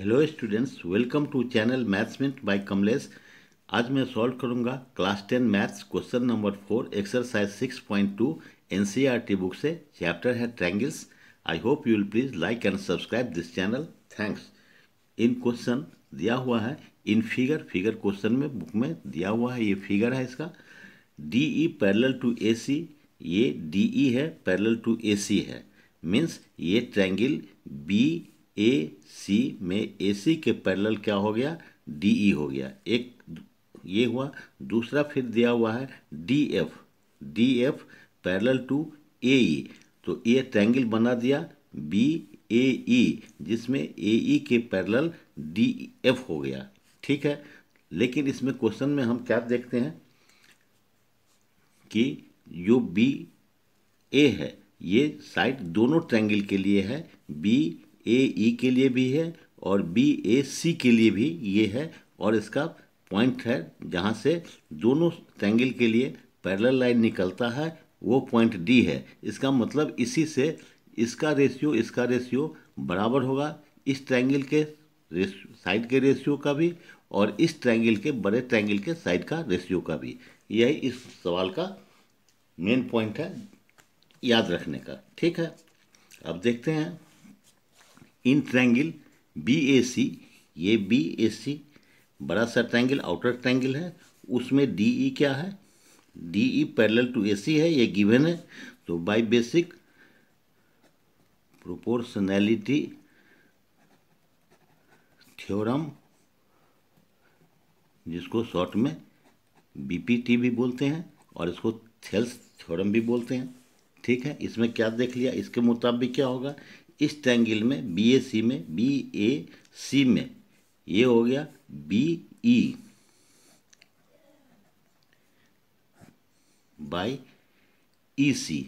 hello students welcome to channel maths minute by Kamlesh आज मैं solve करूंगा class ten maths question number four exercise six point two N C R T book से chapter है triangles I hope you will please like and subscribe this channel thanks in question दिया हुआ है in figure figure question में book में दिया हुआ है ये फिगर है इसका D E parallel to A C ये डी ई e है पैरल टू ए सी है मीन्स ये ट्रैंगल बी ए सी में ए सी के पैरेलल क्या हो गया डी ई e हो गया एक ये हुआ दूसरा फिर दिया हुआ है D F D F parallel to A E तो ये ट्रैंगल बना दिया बी ए ई जिसमें ए ई e के पैरेलल डी एफ हो गया ठीक है लेकिन इसमें क्वेश्चन में हम क्या देखते हैं कि जो बी ए है ये साइड दोनों ट्रैंगल के लिए है बी ए ई e के लिए भी है और बी ए सी के लिए भी ये है और इसका पॉइंट है जहाँ से दोनों ट्रैंगल के लिए पैरेलल लाइन निकलता है वो पॉइंट डी है इसका मतलब इसी से इसका रेशियो इसका रेशियो बराबर होगा इस ट्रैंगल के साइड के रेशियो का भी और इस ट्रैंगल के बड़े ट्रैंगल के साइड का रेशियो का भी यही इस सवाल का मेन पॉइंट है याद रखने का ठीक है अब देखते हैं in triangle B A C ये बी ए सी बड़ा सा ट्रैंगल आउटर ट्रैंगल है उसमें डी ई e क्या है D E parallel to A C है ये गिवन है तो बाई बेसिक प्रोपोर्शनैलिटी थ्योरम जिसको शॉर्ट में बीपीटी भी बोलते हैं और इसको थेल्स थ्योरम भी बोलते हैं ठीक है इसमें क्या देख लिया इसके मुताबिक क्या होगा इस ट्रैंगल में बी ए सी में बी ए सी में ये हो गया बी ई बाई ई सी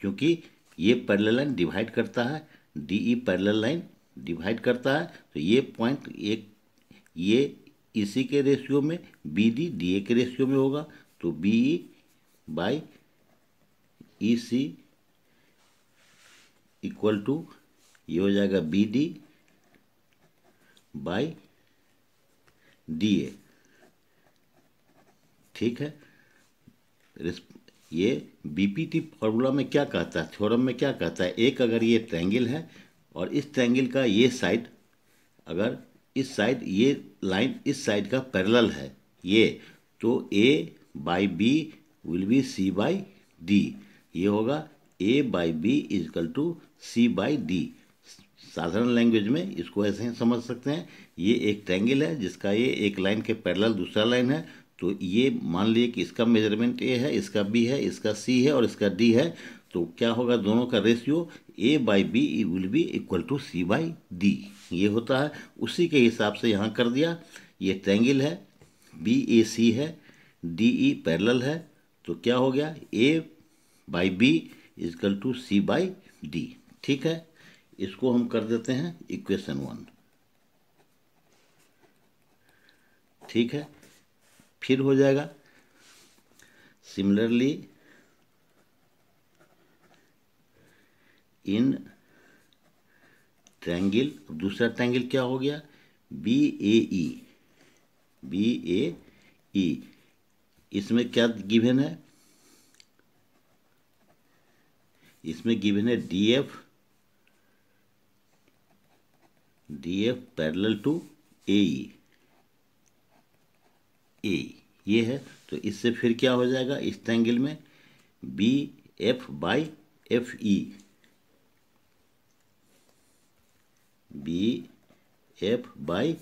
क्योंकि ये पैरल लाइन डिवाइड करता है D E parallel line divide करता है तो ये पॉइंट एक ये सी e के रेशियो में बी डी डी ए के रेशियो में होगा तो B E by E C equal to ये हो जाएगा B D by D A ठीक है ये बीपीटी फार्मूला में क्या कहता है थ्योरम में क्या कहता है एक अगर ये ट्रैंगल है और इस ट्रैंगल का ये साइड अगर इस साइड ये लाइन इस साइड का पैरेलल है ये तो A by B will be C by D ये होगा A by B equal to C by D साधारण लैंग्वेज में इसको ऐसे ही समझ सकते हैं ये एक ट्रैंगल है जिसका ये एक लाइन के पैरेलल दूसरा लाइन है तो ये मान लीजिए कि इसका मेजरमेंट ए है इसका बी है इसका सी है और इसका डी है तो क्या होगा दोनों का ratio A by B will be equal to C by D ये होता है उसी के हिसाब से यहाँ कर दिया ये ट्रैंगल है बी ए सी है डी ई पैरल है तो क्या हो गया A by B equal to C by D ठीक है इसको हम कर देते हैं इक्वेशन वन ठीक है फिर हो जाएगा सिमिलरली इन ट्रैंगल दूसरा ट्रैंगल क्या हो गया B A E B A ई इसमें क्या गिवन है इसमें गिवन है D F DF parallel to A A ये है तो इससे फिर क्या हो जाएगा इस एंगल में B F by F E B F by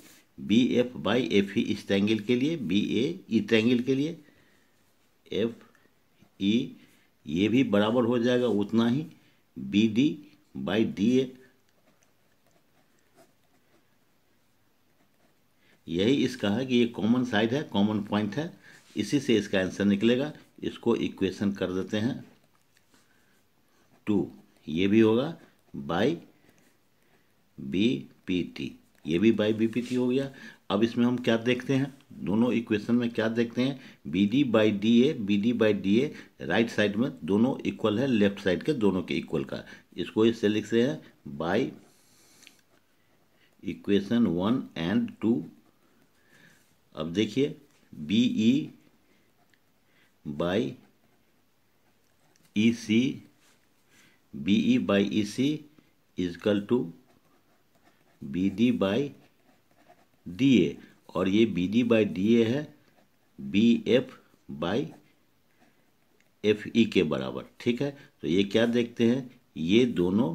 B F by F E इस एंगल के लिए बी ए इस एंगल के लिए एफ ई e, ये भी बराबर हो जाएगा उतना ही B D by D A यही इसका है कि ये कॉमन साइड है कॉमन पॉइंट है इसी से इसका आंसर निकलेगा इसको इक्वेशन कर देते हैं टू ये भी होगा बाई बी पी टी ये भी बाई बी पी टी हो गया अब इसमें हम क्या देखते हैं दोनों इक्वेशन में क्या देखते हैं B D by D A B D by D A right side में दोनों इक्वल है लेफ्ट साइड के दोनों के इक्वल का इसको इससे लिखते हैं by equation one and two अब देखिए B E by E C B E by E C equal to B D by D A और ये B D by D A है B F by F E के बराबर ठीक है तो ये क्या देखते हैं ये दोनों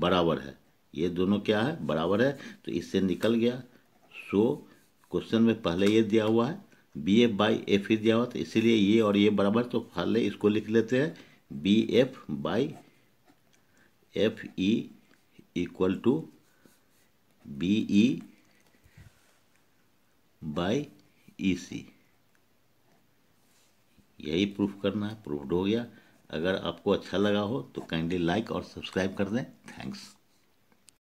बराबर है ये दोनों क्या है बराबर है तो इससे निकल गया सो so, क्वेश्चन में पहले ये दिया हुआ है बी एफ बाई एफ ही दिया हुआ था तो इसीलिए ये और ये बराबर तो पहले इसको लिख लेते हैं B F by F E equal to B E by E C यही प्रूफ करना है प्रूफ हो गया अगर आपको अच्छा लगा हो तो काइंडली लाइक और सब्सक्राइब कर दें थैंक्स